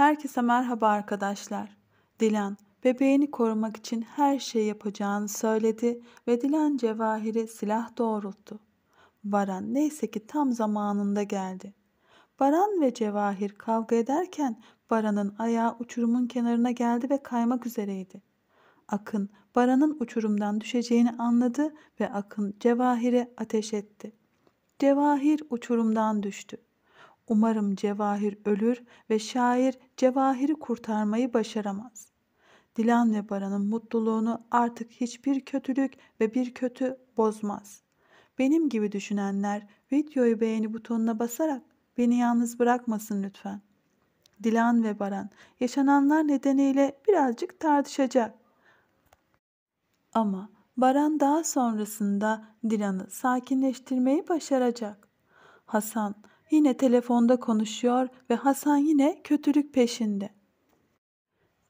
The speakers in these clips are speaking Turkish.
Herkese merhaba arkadaşlar. Dilan bebeğini korumak için her şeyi yapacağını söyledi ve Dilan Cevahir'i silah doğrulttu. Baran neyse ki tam zamanında geldi. Baran ve Cevahir kavga ederken Baran'ın ayağı uçurumun kenarına geldi ve kaymak üzereydi. Akın Baran'ın uçurumdan düşeceğini anladı ve Akın Cevahir'e ateş etti. Cevahir uçurumdan düştü. Umarım Cevahir ölür ve şair Cevahir'i kurtarmayı başaramaz. Dilan ve Baran'ın mutluluğunu artık hiçbir kötülük ve bir kötü bozmaz. Benim gibi düşünenler videoyu beğeni butonuna basarak beni yalnız bırakmasın lütfen. Dilan ve Baran yaşananlar nedeniyle birazcık tartışacak. Ama Baran daha sonrasında Dilan'ı sakinleştirmeyi başaracak. Hasan yine telefonda konuşuyor ve Hasan yine kötülük peşinde.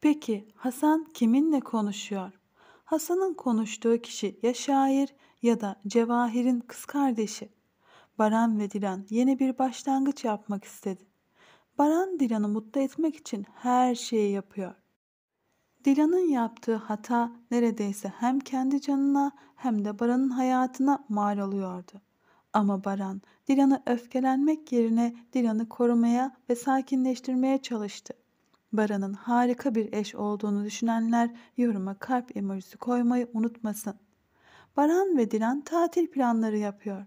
Peki Hasan kiminle konuşuyor? Hasan'ın konuştuğu kişi ya şair ya da Cevahir'in kız kardeşi. Baran ve Dilan yeni bir başlangıç yapmak istedi. Baran Dilan'ı mutlu etmek için her şeyi yapıyor. Dilan'ın yaptığı hata neredeyse hem kendi canına hem de Baran'ın hayatına mal oluyordu. Ama Baran, Dilan'a öfkelenmek yerine Dilan'ı korumaya ve sakinleştirmeye çalıştı. Baran'ın harika bir eş olduğunu düşünenler yoruma kalp emojisi koymayı unutmasın. Baran ve Dilan tatil planları yapıyor.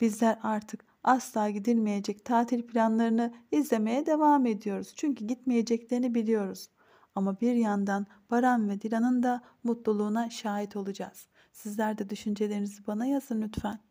Bizler artık asla gidilmeyecek tatil planlarını izlemeye devam ediyoruz. Çünkü gitmeyeceklerini biliyoruz. Ama bir yandan Baran ve Dilan'ın da mutluluğuna şahit olacağız. Sizler de düşüncelerinizi bana yazın lütfen.